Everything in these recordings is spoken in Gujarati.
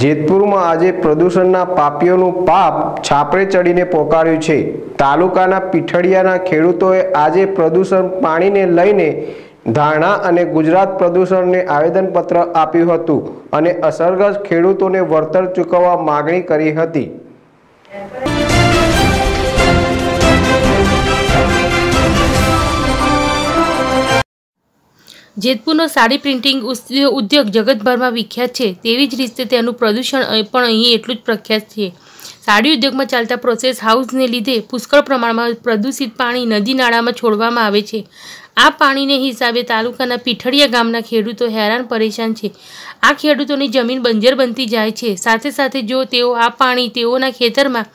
જેતપુરમાં આજે પ્રદૂષણના પાપીઓનું પાપ છાપરે ચડીને પોકાર્યું છે તાલુકાના પીઠળિયાના ખેડૂતોએ આજે પ્રદૂષણ પાણીને લઈને ધાણા અને ગુજરાત પ્રદૂષણને આવેદનપત્ર આપ્યું હતું અને અસરગ્રસ્ત ખેડૂતોને વળતર ચૂકવવા માગણી કરી હતી જેતપુરનો સાડી પ્રિન્ટિંગ ઉદ્યોગ જગતભરમાં વિખ્યાત છે તેવી જ રીતે તેનું પ્રદૂષણ પણ અહીં એટલું જ પ્રખ્યાત છે સાડી ઉદ્યોગમાં ચાલતા પ્રોસેસ હાઉસને લીધે પુષ્કળ પ્રમાણમાં પ્રદૂષિત પાણી નદી નાળામાં છોડવામાં આવે છે આ પાણીને હિસાબે તાલુકાના પીઠળીયા ગામના ખેડૂતો હેરાન પરેશાન છે આ ખેડૂતોની જમીન બંજર બનતી જાય છે સાથે સાથે જો તેઓ આ પાણી તેઓના ખેતરમાં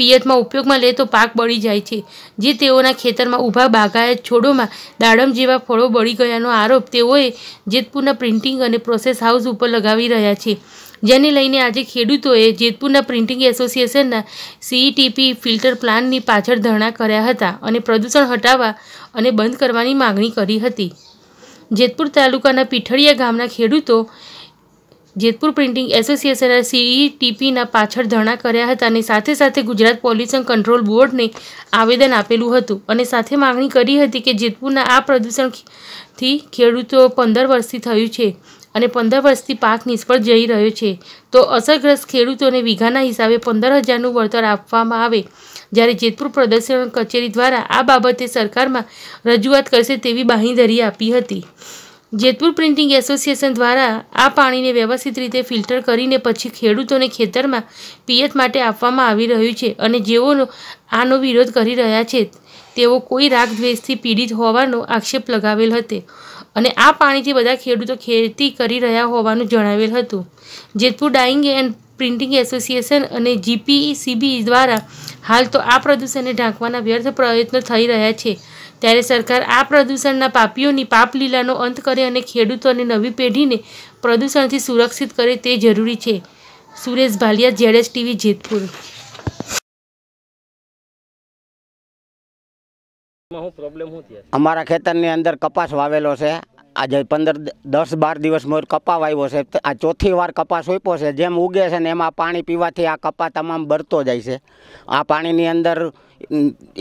પિયતમાં ઉપયોગમાં લે તો પાક બળી જાય છે જે તેઓના ખેતરમાં ઊભા બાગાયત છોડોમાં દાડમ જેવા ફળો બળી ગયાનો આરોપ તેઓએ જેતપુરના પ્રિન્ટિંગ અને પ્રોસેસ હાઉસ ઉપર લગાવી રહ્યા છે જેને લઈને આજે ખેડૂતોએ જેતપુરના પ્રિન્ટિંગ એસોસિએશનના સીઈટીપી ફિલ્ટર પ્લાન્ટની પાછળ ધરણા કર્યા હતા અને પ્રદૂષણ હટાવવા અને બંધ કરવાની માગણી કરી હતી જેતપુર તાલુકાના પીઠળીયા ગામના ખેડૂતો જેતપુર પ્રિન્ટિંગ એસોસિએશને સીઈટીપીના પાછળ ધરણા કર્યા હતા અને સાથે સાથે ગુજરાત પોલ્યુશન કંટ્રોલ બોર્ડને આવેદન આપેલું હતું અને સાથે માગણી કરી હતી કે જેતપુરના આ પ્રદૂષણથી ખેડૂતો પંદર વર્ષથી થયું છે અને પંદર વર્ષથી પાક નિષ્ફળ જઈ રહ્યો છે તો અસરગ્રસ્ત ખેડૂતોને વીઘાના હિસાબે પંદર હજારનું વળતર આપવામાં આવે જ્યારે જેતપુર પ્રદર્શન કચેરી દ્વારા આ બાબતે સરકારમાં રજૂઆત કરશે તેવી બાંહીધરી આપી હતી જેતપુર પ્રિન્ટિંગ એસોસિએશન દ્વારા આ પાણીને વ્યવસ્થિત રીતે ફિલ્ટર કરીને પછી ખેડૂતોને ખેતરમાં પિયત માટે આપવામાં આવી રહ્યું છે અને જેઓ આનો વિરોધ કરી રહ્યા છે તેઓ કોઈ રાગ દ્વેષથી પીડિત હોવાનો આક્ષેપ લગાવેલ હતો અને આ પાણીથી બધા ખેડૂતો ખેતી કરી રહ્યા હોવાનું જણાવેલ હતું Jetpur dyeing and printing association અને જીપીસીબી દ્વારા હાલ તો આ પ્રદૂષણને ઢાંકવાના વ્યર્થ પ્રયત્નો થઈ રહ્યા છે ત્યારે સરકાર આ પ્રદૂષણના પાપીઓની પાપલીલાનો અંત કરે અને ખેડૂતો નવી પેઢીને પ્રદૂષણથી સુરક્ષિત કરે તે જરૂરી છે સુરેશ ભાલિયા જેડેશ ટીવી જેતપુર અમારા ખેતરની અંદર કપાસ વાવેલો છે આજે પંદર દસ બાર દિવસ મોર કપા વાવ્યો છે આ ચોથી વાર કપાસ સોંપ્યો છે જેમ ઉગે છે ને એમાં પાણી પીવાથી આ કપા તમામ બરતો જાય છે આ પાણીની અંદર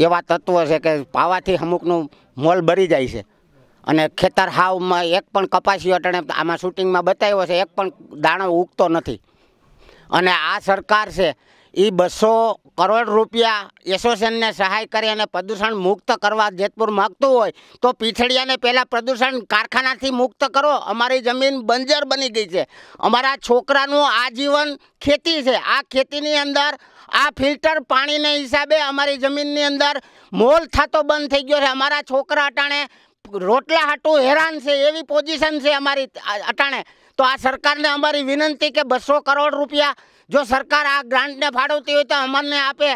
એવા તત્વો છે કે પાવાથી અમુકનું મોલ બરી જાય છે અને ખેતર હાવમાં એક પણ કપાસી અટણે આમાં શૂટિંગમાં બતાવ્યો છે એક પણ દાણો ઉગતો નથી અને આ સરકાર છે એ બસો કરોડ રૂપિયા એસોસિએશનને સહાય કરી અને પ્રદૂષણ મુક્ત કરવા જેતપુર માગતું હોય તો પીછડિયાને પહેલાં પ્રદૂષણ કારખાનાથી મુક્ત કરો અમારી જમીન બંજર બની ગઈ છે અમારા છોકરાનું આજીવન ખેતી છે આ ખેતીની અંદર આ ફિલ્ટર પાણીને હિસાબે અમારી જમીનની અંદર મોલ થતો બંધ થઈ ગયો છે અમારા છોકરા અટાણે રોટલા હાટું હેરાન છે એવી પોઝિશન છે અમારી અટાણે તો આ સરકારને અમારી વિનંતી કે બસો કરોડ રૂપિયા જો સરકાર આ ગ્રાન્ટને ફાળવતી હોય તો અમને આપે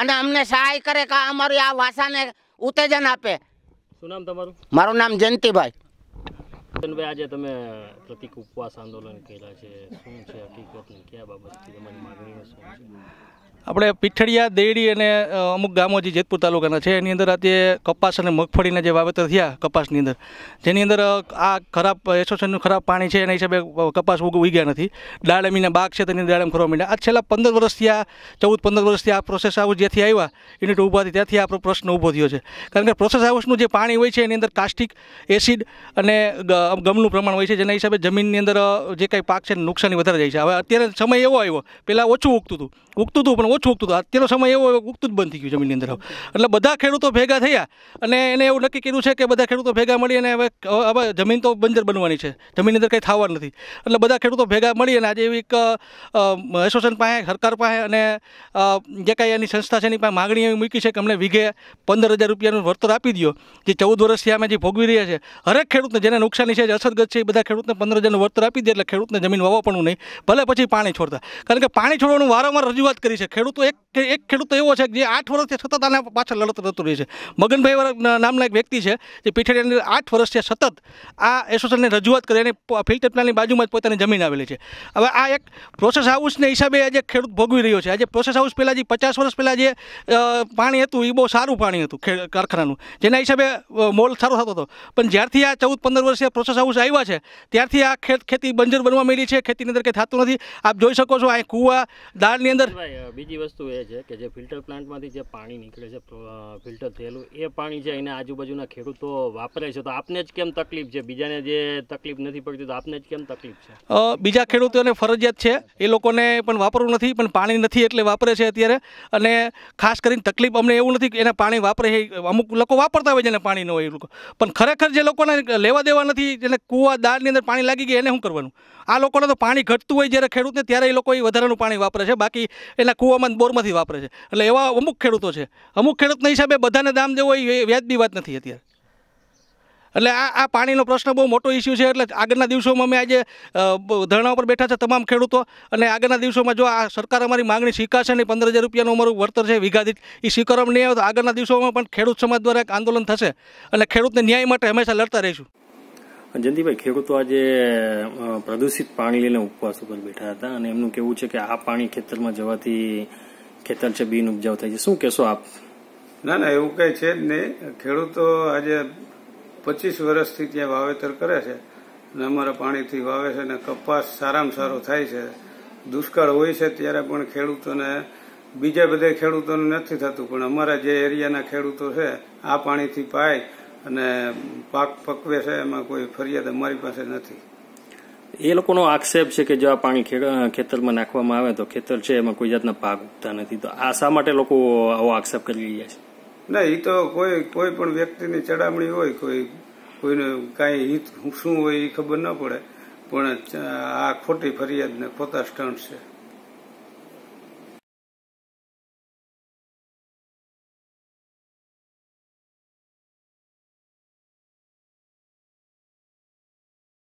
અને અમને સહાય કરે કે અમારી આ વાસાને ઉત્તેજન આપે શું નામ તમારું મારું નામ જયંતિભાઈ આજે તમે પ્રતિક ઉપવાસ આંદોલન કર્યા છે શું છે હકીકતની કયા બાબતથી આપણે પીઠડિયા દેડી અને અમુક ગામો જે જેતપુર તાલુકાના છે એની અંદર અત્યારે કપાસ અને મગફળીના જે વાવેતર થયા કપાસની અંદર જેની અંદર આ ખરાબ એસોસિએશનનું ખરાબ પાણી છે એના હિસાબે કપાસ ઉગ્યા નથી દાડમીના બાગ છે તેની દાડમ કરવા માંડ્યા આ છેલ્લા પંદર વર્ષથી આ ચૌદ પંદર વર્ષથી આ પ્રોસેસ હાઉસ જેથી આવ્યા યુનિટ ઊભા થઈ ત્યાંથી આપણો પ્રશ્ન ઊભો થયો છે કારણ કે પ્રોસેસ હાઉસનું જે પાણી હોય છે એની અંદર કાસ્ટિક એસિડ અને ગમનું પ્રમાણ હોય છે જેના હિસાબે જમીનની અંદર જે કાંઈ પાક છે નુકસાની વધારે જાય છે હવે અત્યારે સમય એવો આવ્યો પહેલાં ઓછું ઉગતું હતું ઉગતું હતું પણ ઓછું ઉગતું હતું અત્યારનો સમય એવો ઉગતું જ બંધ થઈ ગયું જમીનની અંદર એટલે બધા ખેડૂતો ભેગા થયા અને એને એવું નક્કી કર્યું છે કે બધા ખેડૂતો ભેગા મળી અને હવે હવે જમીન તો બંજર બનવાની છે જમીનની અંદર કંઈ થવાનું નથી એટલે બધા ખેડૂતો ભેગા મળી અને આજે એવી એક એસોસિએશન પાસે સરકાર પાસે અને જે કાંઈ એની સંસ્થા છે એની પાસે માગણી એવી મૂકી છે કે અમને વીઘે પંદર હજાર રૂપિયાનું વળતર આપી દો જે ચૌદ વર્ષથી અમે જે ભોગવી રહ્યા છે હરેક ખેડૂતને જેને નુકસાની છે જે અસરગ્રસ્ત છે એ બધા ખેડૂતને પંદર હજારનું વળતર આપી દે એટલે ખેડૂતને જમીન વાવવા નહીં ભલે પછી પાણી છોડતા કારણ કે પાણી છોડવાનું વારંવાર રજૂઆત કરી છે ખેડૂત ખેડૂતો એક એક ખેડૂત એવો છે જે આઠ વર્ષથી સતત આના પાછળ લડત રહેતું રહી છે મગનભાઈ નામના એક વ્યક્તિ છે જે પીઠેડિયાની આઠ વર્ષથી સતત આ એસોસિએશનની રજૂઆત કરી અને ફિલ્ટર પ્લાનની બાજુમાં જ પોતાની જમીન આવેલી છે હવે આ એક પ્રોસેસ હાઉસને હિસાબે આજે ખેડૂત ભોગવી રહ્યો છે આજે પ્રોસેસ હાઉસ પહેલાં જે પચાસ વર્ષ પહેલાં જે પાણી હતું એ બહુ સારું પાણી હતું કારખાનાનું જેના હિસાબે મોલ સારો થતો હતો પણ જ્યારથી આ ચૌદ પંદર વર્ષે પ્રોસેસ હાઉસ આવ્યા છે ત્યારથી આ ખેત ખેતી બંજર બનવા માંડી છે ખેતીની અંદર કંઈ થતું નથી આપ જોઈ શકો છો આ કૂવા દાળની અંદર બીજી બીજી વસ્તુ એ છે કે જે ફિલ્ટર પ્લાન્ટમાંથી જે પાણી નીકળે છે ફિલ્ટર થયેલું એ પાણી છે એને આજુબાજુના ખેડૂતો વાપરે છે તો આપને જ કેમ તકલીફ છે બીજાને જે તકલીફ નથી પડતી તો આપને જ કેમ તકલીફ છે બીજા ખેડૂતોને ફરજિયાત છે એ લોકોને પણ વાપરવું નથી પણ પાણી નથી એટલે વાપરે છે અત્યારે અને ખાસ કરીને તકલીફ અમને એવું નથી કે એને પાણી વાપરે છે અમુક લોકો વાપરતા હોય જેને પાણી ન હોય એ લોકો પણ ખરેખર જે લોકોને લેવા દેવા નથી જેને કૂવા દાળની અંદર પાણી લાગી ગયા એને શું કરવાનું આ લોકોને તો પાણી ઘટતું હોય જ્યારે ખેડૂતને ત્યારે એ લોકો એ વધારાનું પાણી વાપરે છે બાકી એના કૂવામાં સામાન બોરમાંથી વાપરે છે એટલે એવા અમુક ખેડૂતો છે અમુક ખેડૂતના હિસાબે બધાને દામ દેવો એ વ્યાજબી વાત નથી અત્યારે એટલે આ આ પાણીનો પ્રશ્ન બહુ મોટો ઇસ્યુ છે એટલે આગળના દિવસોમાં અમે આજે ધરણા ઉપર બેઠા છે તમામ ખેડૂતો અને આગળના દિવસોમાં જો આ સરકાર અમારી માંગણી સ્વીકારશે ને પંદર હજાર રૂપિયાનું અમારું વળતર છે વિઘાદિત એ સ્વીકારવામાં નહીં આવે તો આગળના દિવસોમાં પણ ખેડૂત સમાજ દ્વારા એક આંદોલન થશે અને ખેડૂતને ન્યાય માટે હંમેશા લડતા રહીશું જયંતિભાઈ ખેડૂતો આજે પ્રદૂષિત પાણી લઈને ઉપવાસ ઉપર બેઠા હતા અને એમનું કેવું છે કે આ પાણી ખેતરમાં જવાથી ખેતર છે બિન ઉપજાવ થાય છે શું કહેશો આપ ના ના એવું કંઈ છે જ નહીં ખેડૂતો આજે પચીસ વર્ષથી ત્યાં વાવેતર કરે છે અને અમારા પાણીથી વાવે છે અને કપાસ સારામાં સારો થાય છે દુષ્કાળ હોય છે ત્યારે પણ ખેડૂતોને બીજા બધા ખેડૂતોને નથી થતું પણ અમારા જે એરિયાના ખેડૂતો છે આ પાણીથી પાય અને પાક પકવે છે એમાં કોઈ ફરિયાદ અમારી પાસે નથી એ લોકોનો આક્ષેપ છે કે જો આ પાણી ખેતરમાં નાખવામાં આવે તો ખેતર છે એમાં કોઈ જાતના પાક ઉગતા નથી તો આ શા માટે લોકો આવો આક્ષેપ કરી રહ્યા છે ના એ તો કોઈ કોઈ પણ વ્યક્તિની ચડામણી હોય કોઈ કોઈને કાંઈ હિત શું હોય એ ખબર ન પડે પણ આ ખોટી ફરિયાદ ને ખોટા સ્ટન્ટ છે